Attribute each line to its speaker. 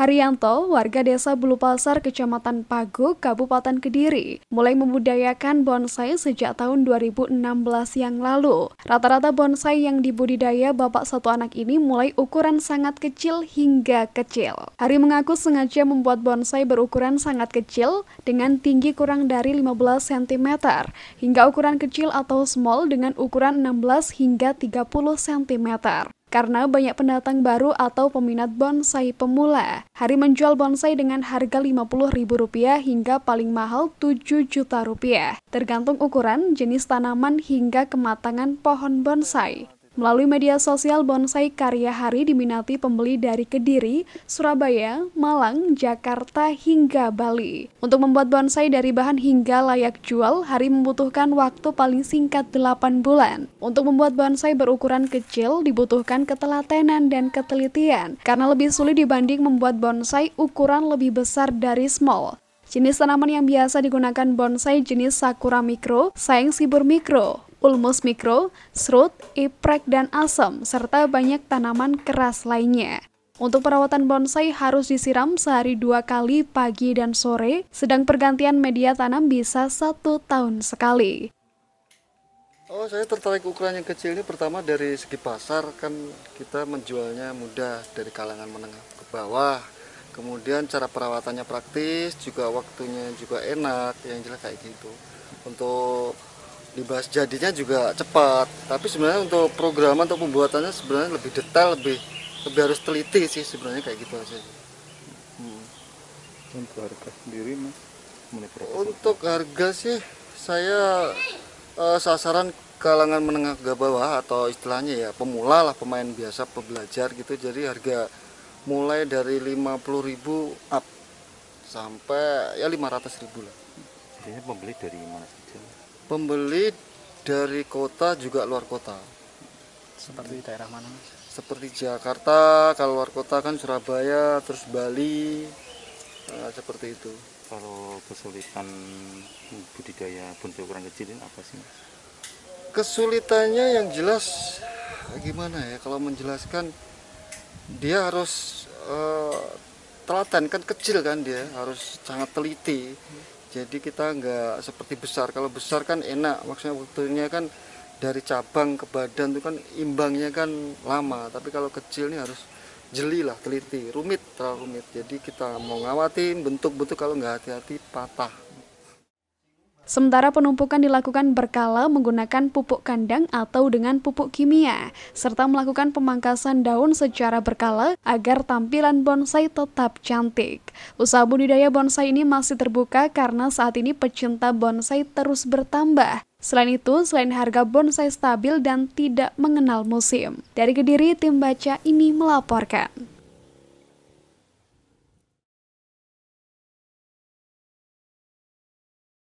Speaker 1: Haryanto, warga desa Bulu Pasar, Kecamatan Pagu, Kabupaten Kediri, mulai membudayakan bonsai sejak tahun 2016 yang lalu. Rata-rata bonsai yang dibudidaya bapak satu anak ini mulai ukuran sangat kecil hingga kecil. Hari mengaku sengaja membuat bonsai berukuran sangat kecil dengan tinggi kurang dari 15 cm hingga ukuran kecil atau small dengan ukuran 16 hingga 30 cm karena banyak pendatang baru atau peminat bonsai pemula. Hari menjual bonsai dengan harga Rp50.000 hingga paling mahal Rp7 juta rupiah, tergantung ukuran, jenis tanaman hingga kematangan pohon bonsai. Melalui media sosial, bonsai karya Hari diminati pembeli dari Kediri, Surabaya, Malang, Jakarta, hingga Bali. Untuk membuat bonsai dari bahan hingga layak jual, Hari membutuhkan waktu paling singkat 8 bulan. Untuk membuat bonsai berukuran kecil, dibutuhkan ketelatenan dan ketelitian, karena lebih sulit dibanding membuat bonsai ukuran lebih besar dari small. Jenis tanaman yang biasa digunakan bonsai jenis sakura mikro, sayang sibur mikro, ulmus mikro, serut, iprek, dan asem, serta banyak tanaman keras lainnya. Untuk perawatan bonsai harus disiram sehari dua kali pagi dan sore, sedang pergantian media tanam bisa satu tahun sekali.
Speaker 2: Oh, saya tertarik ukuran yang kecil ini pertama dari segi pasar kan kita menjualnya mudah dari kalangan menengah ke bawah. Kemudian cara perawatannya praktis, juga waktunya juga enak, yang jelas kayak gitu. Untuk dibahas jadinya juga cepat tapi sebenarnya untuk program atau pembuatannya sebenarnya lebih detail lebih lebih harus teliti sih sebenarnya kayak gitu aja hmm. untuk harga sendiri mas untuk harga sih saya uh, sasaran kalangan menengah ke bawah atau istilahnya ya pemula lah pemain biasa pembelajar gitu jadi harga mulai dari 50.000 up sampai ya 500.000 lah Jadi pembeli dari mana saja Pembeli dari kota juga luar kota. Seperti daerah mana? Seperti Jakarta, kalau luar kota kan Surabaya, terus Bali, nah, seperti itu. Kalau kesulitan budidaya buntel ukuran kecil ini apa sih? Kesulitannya yang jelas gimana ya? Kalau menjelaskan dia harus uh, telaten kan kecil kan dia harus sangat teliti jadi kita nggak seperti besar kalau besar kan enak maksudnya waktunya kan dari cabang ke badan itu kan imbangnya kan lama tapi kalau kecil ini harus jeli lah teliti rumit terlalu rumit jadi kita mau ngawatin bentuk-bentuk kalau nggak hati-hati patah
Speaker 1: Sementara penumpukan dilakukan berkala menggunakan pupuk kandang atau dengan pupuk kimia, serta melakukan pemangkasan daun secara berkala agar tampilan bonsai tetap cantik. Usaha budidaya bonsai ini masih terbuka karena saat ini pecinta bonsai terus bertambah. Selain itu, selain harga bonsai stabil dan tidak mengenal musim. Dari Kediri, tim baca ini melaporkan.